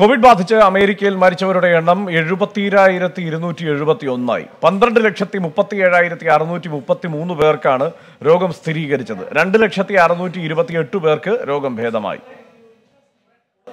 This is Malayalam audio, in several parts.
കോവിഡ് ബാധിച്ച് അമേരിക്കയിൽ മരിച്ചവരുടെ എണ്ണം എഴുപത്തിരായിരത്തി ഇരുന്നൂറ്റി എഴുപത്തി ഒന്നായി പന്ത്രണ്ട് ലക്ഷത്തി മുപ്പത്തി ഏഴായിരത്തി അറുന്നൂറ്റി മുപ്പത്തി മൂന്ന് പേർക്കാണ് രോഗം സ്ഥിരീകരിച്ചത് രണ്ട് ലക്ഷത്തി അറുന്നൂറ്റി ഇരുപത്തിയെട്ട് പേർക്ക് രോഗം ഭേദമായി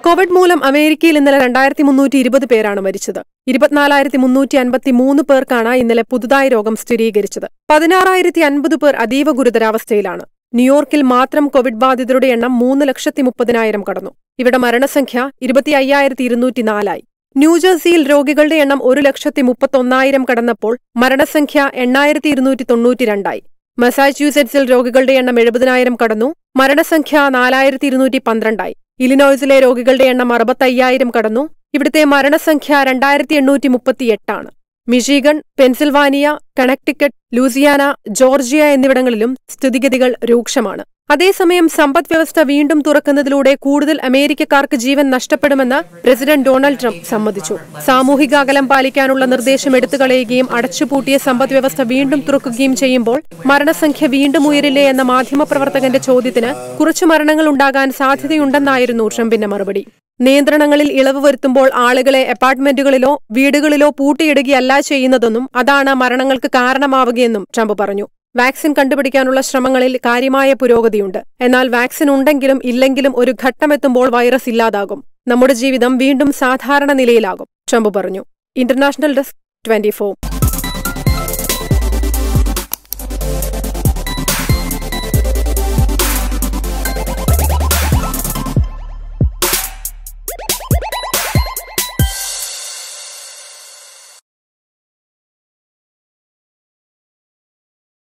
കോവിഡ് മൂലം അമേരിക്കയിൽ ഇന്നലെ രണ്ടായിരത്തി മുന്നൂറ്റി ഇരുപത് പേരാണ് മരിച്ചത് ഇരുപത്തിനാലായിരത്തി മുന്നൂറ്റി അൻപത്തി മൂന്ന് പേർക്കാണ് ഇന്നലെ പുതുതായി രോഗം സ്ഥിരീകരിച്ചത് പതിനാറായിരത്തി അൻപത് പേർ അതീവ ഗുരുതരാവസ്ഥയിലാണ് ന്യൂയോർക്കിൽ മാത്രം കോവിഡ് ബാധിതരുടെ എണ്ണം മൂന്ന് ലക്ഷത്തി മുപ്പതിനായിരം കടന്നു ഇവിടെ മരണസംഖ്യ ഇരുപത്തി അയ്യായിരത്തി ഇരുന്നൂറ്റിനാലായി ന്യൂജേഴ്സിയിൽ രോഗികളുടെ എണ്ണം ഒരു ലക്ഷത്തി മുപ്പത്തൊന്നായിരം കടന്നപ്പോൾ മരണസംഖ്യ എണ്ണായിരത്തി ഇരുന്നൂറ്റി തൊണ്ണൂറ്റിരണ്ടായി മസാച്യൂസെറ്റ്സിൽ രോഗികളുടെ എണ്ണം എഴുപതിനായിരം കടന്നു മരണസംഖ്യ നാലായിരത്തി ഇരുന്നൂറ്റി പന്ത്രണ്ടായി ഇലിനോയ്സിലെ രോഗികളുടെ എണ്ണം അറുപത്തയ്യായിരം കടന്നു ഇവിടുത്തെ മരണസംഖ്യ രണ്ടായിരത്തി എണ്ണൂറ്റി മുപ്പത്തിയെട്ടാണ് Michigan Pennsylvania Connecticut Louisiana Georgia എന്നിവിടങ്ങളിലും സ്ഥിതിഗതികൾ രൂക്ഷമാണ് അതേസമയം സമ്പദ്വ്യവസ്ഥ വീണ്ടും തുറക്കുന്നതിലൂടെ കൂടുതൽ അമേരിക്കക്കാർക്ക് ജീവൻ നഷ്ടപ്പെടുമെന്ന് പ്രസിഡന്റ് ഡൊണാൾഡ് ട്രംപ് സമ്മതിച്ചു സാമൂഹിക അകലം പാലിക്കാനുള്ള നിർദ്ദേശം എടുത്തുകളയുകയും അടച്ചുപൂട്ടിയ സമ്പദ്വ്യവസ്ഥ വീണ്ടും തുറക്കുകയും ചെയ്യുമ്പോൾ മരണസംഖ്യ വീണ്ടും ഉയരില്ലേ എന്ന മാധ്യമപ്രവർത്തകന്റെ ചോദ്യത്തിന് കുറച്ചു മരണങ്ങൾ ഉണ്ടാകാൻ സാധ്യതയുണ്ടെന്നായിരുന്നു ട്രംപിന്റെ മറുപടി നിയന്ത്രണങ്ങളിൽ ഇളവ് വരുത്തുമ്പോൾ ആളുകളെ അപ്പാർട്ട്മെന്റുകളിലോ വീടുകളിലോ പൂട്ടിയിടുകയല്ല ചെയ്യുന്നതെന്നും അതാണ് മരണങ്ങൾക്ക് കാരണമാവുകയെന്നും ട്രംപ് പറഞ്ഞു വാക്സിൻ കണ്ടുപിടിക്കാനുള്ള ശ്രമങ്ങളിൽ കാര്യമായ പുരോഗതിയുണ്ട് എന്നാൽ വാക്സിൻ ഉണ്ടെങ്കിലും ഇല്ലെങ്കിലും ഒരു ഘട്ടമെത്തുമ്പോൾ വൈറസ് ഇല്ലാതാകും നമ്മുടെ ജീവിതം വീണ്ടും സാധാരണ നിലയിലാകും ട്രംപ് പറഞ്ഞു ഇന്റർനാഷണൽ ഡെസ്ക് ട്വന്റി